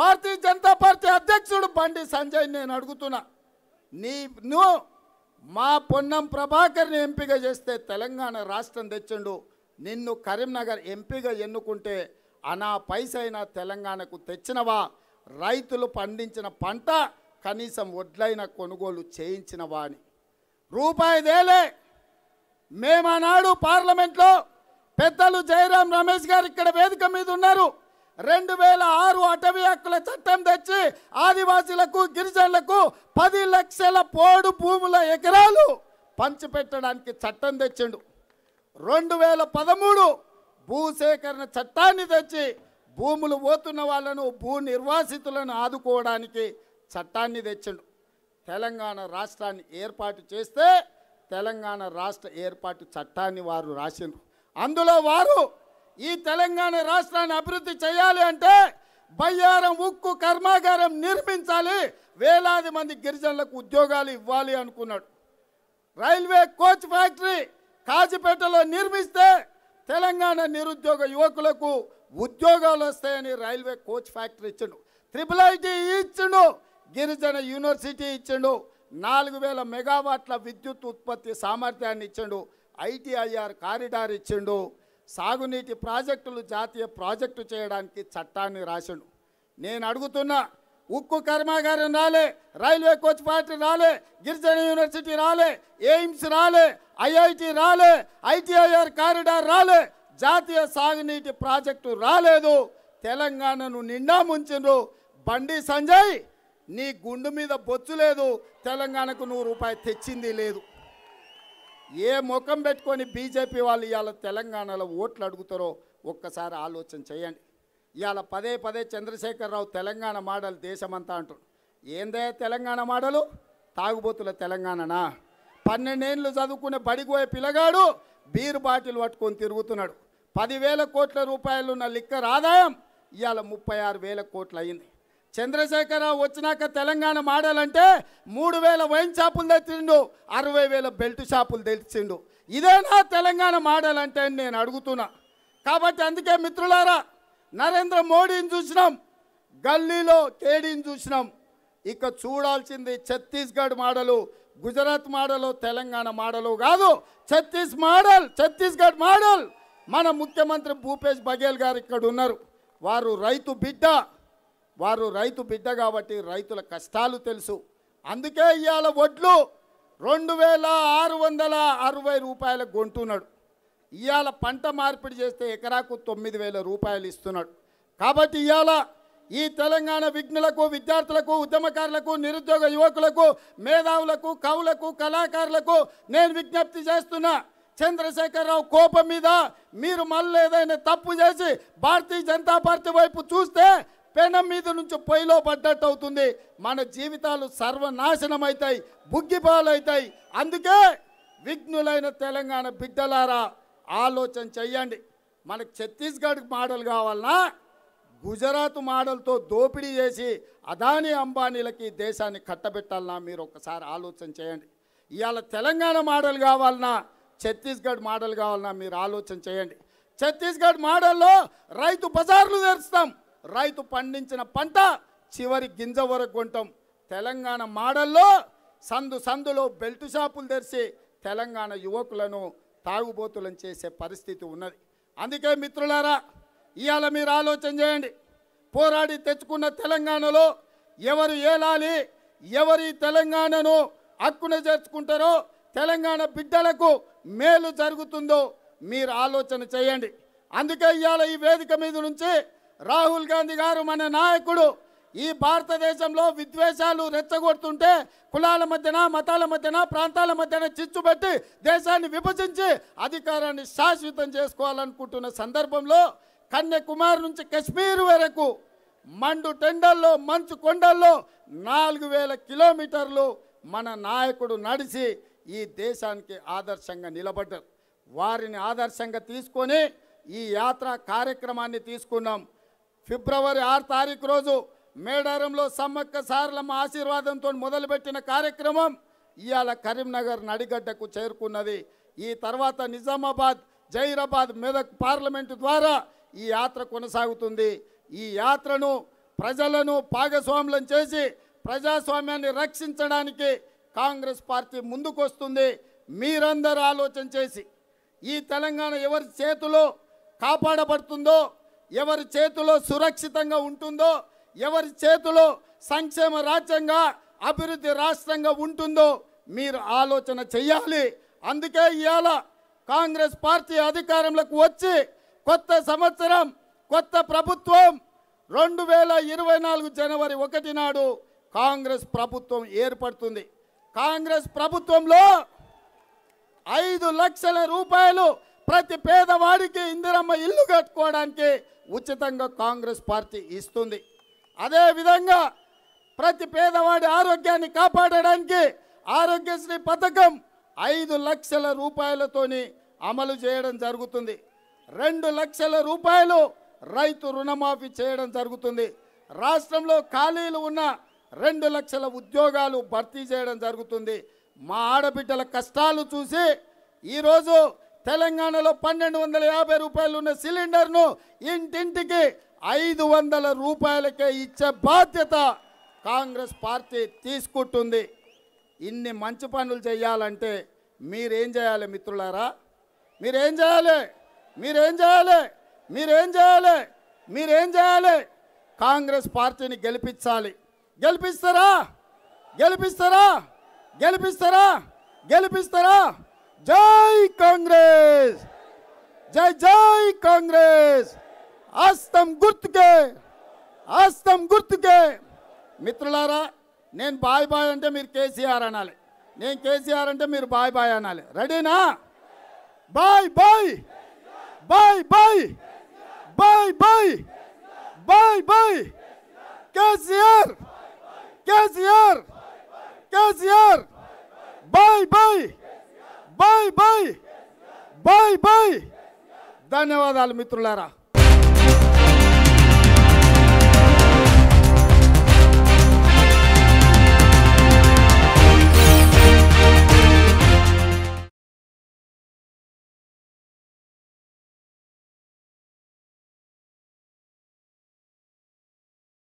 భారతీయ Janata party అధ్యక్షుడు బండి సంజయ్ నేను అడుగుతున్నా నీ నువ్వు మా పొన్నం ప్రభాకర్ని ఎంపిక చేస్తే తెలంగాణ రాష్ట్రం తెచ్చిండు నిన్ను కరీంనగర్ ఎంపీగా ఎన్నుకుంటే అనా పైసైనా తెలంగాణకు తెచ్చినవా రైతులు పండించిన పంట కనీసం వడ్లైన కొనుగోలు చేయించినవా అని రూపాయి దేలే మేమనాడు పార్లమెంట్లో పెద్దలు జయరాం రమేష్ గారు ఇక్కడ వేదిక మీద ఉన్నారు రెండు వేల ఆరు అటవీ హక్కుల చట్టం తెచ్చి ఆదివాసీలకు గిరిజనులకు పది లక్షల పోడు భూముల ఎకరాలు పంచిపెట్టడానికి చట్టం తెచ్చిండు రెండు వేల పదమూడు భూసేకరణ చట్టాన్ని తెచ్చి భూములు పోతున్న వాళ్ళను భూ నిర్వాసితులను ఆదుకోవడానికి చట్టాన్ని తెచ్చిండు తెలంగాణ రాష్ట్రాన్ని ఏర్పాటు చేస్తే తెలంగాణ రాష్ట్ర ఏర్పాటు చట్టాన్ని వారు రాసిండ్రు అందులో వారు ఈ తెలంగాణ రాష్ట్రాన్ని అభివృద్ధి చేయాలి అంటే బయ్యారం ఉక్కు కర్మాగారం నిర్మించాలి వేలాది మంది గిరిజనులకు ఉద్యోగాలు ఇవ్వాలి అనుకున్నాడు రైల్వే కోచ్ ఫ్యాక్టరీ కాజీపేటలో నిర్మిస్తే తెలంగాణ నిరుద్యోగ యువకులకు ఉద్యోగాలు వస్తాయని రైల్వే కోచ్ ఫ్యాక్టరీ ఇచ్చిండు ట్రిపుల్ ఐటీ ఇచ్చిండు గిరిజన యూనివర్సిటీ ఇచ్చిండు నాలుగు వేల మెగావాట్ల విద్యుత్ ఉత్పత్తి సామర్థ్యాన్ని ఇచ్చిండు ఐటీఐఆర్ కారిడార్ ఇచ్చిండు సాగునీటి ప్రాజెక్టులు జాతీయ ప్రాజెక్టు చేయడానికి చట్టాన్ని రాశాడు నేను అడుగుతున్నా ఉక్కు కర్మాగారం రాలే రైల్వే కోచ్ ఫ్యాక్టరీ రాలే గిరిజన యూనివర్సిటీ రాలే ఎయిమ్స్ రాలే ఐఐటి రాలే ఐటీఐఆర్ కారిడార్ రాలే జాతీయ సాగునీటి ప్రాజెక్టు రాలేదు తెలంగాణను నిండా ముంచిండ్రు బండి సంజయ్ నీ గుండు మీద బొచ్చు లేదు తెలంగాణకు నూరు రూపాయలు తెచ్చింది లేదు ఏ ముఖం పెట్టుకొని బీజేపీ వాళ్ళు ఇవాళ తెలంగాణలో ఓట్లు అడుగుతారో ఒక్కసారి ఆలోచన చేయండి ఇవాళ పదే పదే చంద్రశేఖరరావు తెలంగాణ మాడలు దేశమంతా అంటారు ఏందే తెలంగాణ మాడలు తాగుబోతుల తెలంగాణనా పన్నెండేళ్ళు చదువుకునే బడిగోయే పిల్లగాడు బీర్ బాటిల్ పట్టుకొని తిరుగుతున్నాడు పదివేల కోట్ల రూపాయలున్న లిక్కర్ ఆదాయం ఇవాళ ముప్పై ఆరు వేల కోట్లు అయింది చంద్రశేఖర వచ్చినాక తెలంగాణ మాడాలంటే మూడు వేల వైన్ షాపులు తెచ్చిండు అరవై వేల బెల్ట్ షాపులు తెచ్చిండు ఇదేనా తెలంగాణ మాడాలంటే నేను అడుగుతున్నా కాబట్టి అందుకే మిత్రులారా నరేంద్ర మోడీని చూసినాం గల్లీలో కేడీని చూసినాం ఇక చూడాల్సింది Chhattisgarh model Gujarat model Telangana model కాదు ఛత్తీస్ మోడల్ ఛత్తీస్గఢ్ మోడల్ మన ముఖ్యమంత్రి భూపేష్ బఘేల్ గారు ఇక్కడ ఉన్నారు వారు రైతు బిడ్డ వారు రైతు బిడ్డ కాబట్టి రైతుల కష్టాలు తెలుసు అందుకే ఇవాళ వడ్లు రెండు వేల ఆరు వందల అరవై రూపాయల గొంటున్నాడు ఇవాళ పంట మార్పిడి చేస్తే ఎకరాకు తొమ్మిది వేల రూపాయలు ఇస్తున్నాడు కాబట్టి ఇవాళ ఈ తెలంగాణ విఘ్నులకు విద్యార్థులకు ఉద్యమకారులకు నిరుద్యోగ యువకులకు మేధావులకు కవులకు కళాకారులకు నేను విజ్ఞప్తి చేస్తున్నా చంద్రశేఖరరావు కోపం మీద మీరు మళ్ళీ ఏదైనా తప్పు చేసి భారతీయ జనతా పార్టీ వైపు చూస్తే పెనం మీద నుంచి పొయ్యిలో పడ్డట్టు అవుతుంది మన జీవితాలు సర్వనాశనం అవుతాయి బుగ్గిపాలవుతాయి అందుకే విఘ్నులైన తెలంగాణ బిడ్డలారా ఆలోచన చెయ్యండి మనకు ఛత్తీస్గఢ్ మోడల్ కావాలన్నా గుజరాత్ మోడల్తో దోపిడీ చేసి అదానీ అంబానీలకి దేశాన్ని కట్టబెట్టాలన్నా మీరు ఒకసారి ఆలోచన చేయండి ఇవాళ తెలంగాణ మోడల్ కావాలన్నా ఛత్తీస్గఢ్ మోడల్ కావాలన్నా మీరు ఆలోచన చేయండి ఛత్తీస్గఢ్ మోడల్లో రైతు బజార్లు తెరుస్తాం రైతు పండించిన పంట చివరి గింజ వరకు కొంటాం తెలంగాణ మాడల్లో సందు సందులో బెల్ట్ షాపులు తెరిచి తెలంగాణ యువకులను తాగుబోతులను చేసే పరిస్థితి ఉన్నది అందుకే మిత్రులారా ఇవాళ మీరు ఆలోచన చేయండి పోరాడి తెచ్చుకున్న తెలంగాణలో ఎవరు ఏలాలి ఎవరి తెలంగాణను హక్కున చేర్చుకుంటారో తెలంగాణ బిడ్డలకు మేలు జరుగుతుందో మీరు ఆలోచన చేయండి అందుకే ఇవాళ ఈ వేదిక మీద నుంచి రాహుల్ గాంధీ గారు మన నాయకుడు ఈ భారతదేశంలో విద్వేషాలు రెచ్చగొడుతుంటే కులాల మధ్యన మతాల మధ్యన ప్రాంతాల మధ్యన చిచ్చుపెట్టి దేశాన్ని విభజించి అధికారాన్ని శాశ్వతం చేసుకోవాలనుకుంటున్న సందర్భంలో కన్యాకుమారి నుంచి కశ్మీర్ వరకు మండు టెండల్లో మంచు కొండల్లో నాలుగు వేల కిలోమీటర్లు మన నాయకుడు నడిచి ఈ దేశానికి ఆదర్శంగా నిలబడ్డారు వారిని ఆదర్శంగా తీసుకొని ఈ యాత్ర కార్యక్రమాన్ని తీసుకున్నాం ఫిబ్రవరి ఆరు తారీఖు రోజు మేడారంలో సమ్మక్క సార్లమ్మ ఆశీర్వాదంతో మొదలుపెట్టిన కార్యక్రమం ఇవాళ కరీంనగర్ నడిగడ్డకు చేరుకున్నది ఈ తర్వాత నిజామాబాద్ జైరాబాద్ మెదక్ పార్లమెంటు ద్వారా ఈ యాత్ర కొనసాగుతుంది ఈ యాత్రను ప్రజలను భాగస్వాములం చేసి ప్రజాస్వామ్యాన్ని రక్షించడానికి కాంగ్రెస్ పార్టీ ముందుకొస్తుంది మీరందరూ ఆలోచన చేసి ఈ తెలంగాణ ఎవరి చేతిలో కాపాడబడుతుందో ఎవరి చేతిలో సురక్షితంగా ఉంటుందో ఎవరి చేతిలో సంక్షేమ రాజ్యంగా అభివృద్ధి రాష్ట్రంగా ఉంటుందో మీరు ఆలోచన చెయ్యాలి అందుకే ఇవాళ కాంగ్రెస్ పార్టీ అధికారంలోకి వచ్చి కొత్త సంవత్సరం కొత్త ప్రభుత్వం రెండు వేల ఇరవై నాలుగు జనవరి ఒకటి నాడు కాంగ్రెస్ ప్రభుత్వం ఏర్పడుతుంది కాంగ్రెస్ ప్రభుత్వంలో ఐదు లక్షల రూపాయలు ప్రతి పేదవాడికి ఇందిరమ్మ ఇల్లు కట్టుకోవడానికి ఉచితంగా కాంగ్రెస్ పార్టీ ఇస్తుంది అదేవిధంగా ప్రతి పేదవాడి ఆరోగ్యాన్ని కాపాడడానికి ఆరోగ్యశ్రీ పథకం ఐదు లక్షల రూపాయలతోని అమలు చేయడం జరుగుతుంది రెండు లక్షల రూపాయలు రైతు రుణమాఫీ చేయడం జరుగుతుంది రాష్ట్రంలో ఖాళీలు ఉన్న రెండు లక్షల ఉద్యోగాలు భర్తీ చేయడం జరుగుతుంది మా ఆడబిడ్డల కష్టాలు చూసి ఈరోజు తెలంగాణలో పన్నెండు వందల యాభై రూపాయలు ఉన్న సిలిండర్ను ఇంటింటికి ఐదు వందల రూపాయలకే ఇచ్చే బాధ్యత కాంగ్రెస్ పార్టీ తీసుకుంటుంది ఇన్ని మంచి పనులు చేయాలంటే మీరేం చేయాలి మిత్రులారా మీరేం చేయాలి మీరేం చేయాలి మీరేం చేయాలి మీరేం చేయాలి కాంగ్రెస్ పార్టీని గెలిపించాలి గెలిపిస్తారా గెలిపిస్తారా గెలిపిస్తారా గెలిపిస్తారా जय कांग्रेस जय जय कांग्रेस अस्तम गुर्त के अस्तम गुर्त के मित्रलारा नेन बाय बाय अंटे मेरे केसीआर अनाले नेन केसीआर अंटे मेरे बाय बाय अनाले ready no bye bye bye bye bye bye bye bye KCR KCR KCR bye bye bye bye bye bye ధన్యవాదాలు మిత్రులారా